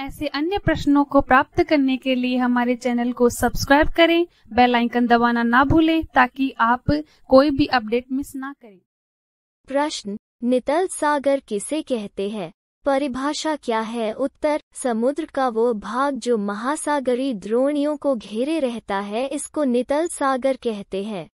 ऐसे अन्य प्रश्नों को प्राप्त करने के लिए हमारे चैनल को सब्सक्राइब करें बेल आइकन दबाना ना भूलें ताकि आप कोई भी अपडेट मिस ना करें प्रश्न नितल सागर किसे कहते हैं परिभाषा क्या है उत्तर समुद्र का वो भाग जो महासागरी द्रोणियों को घेरे रहता है इसको नितल सागर कहते हैं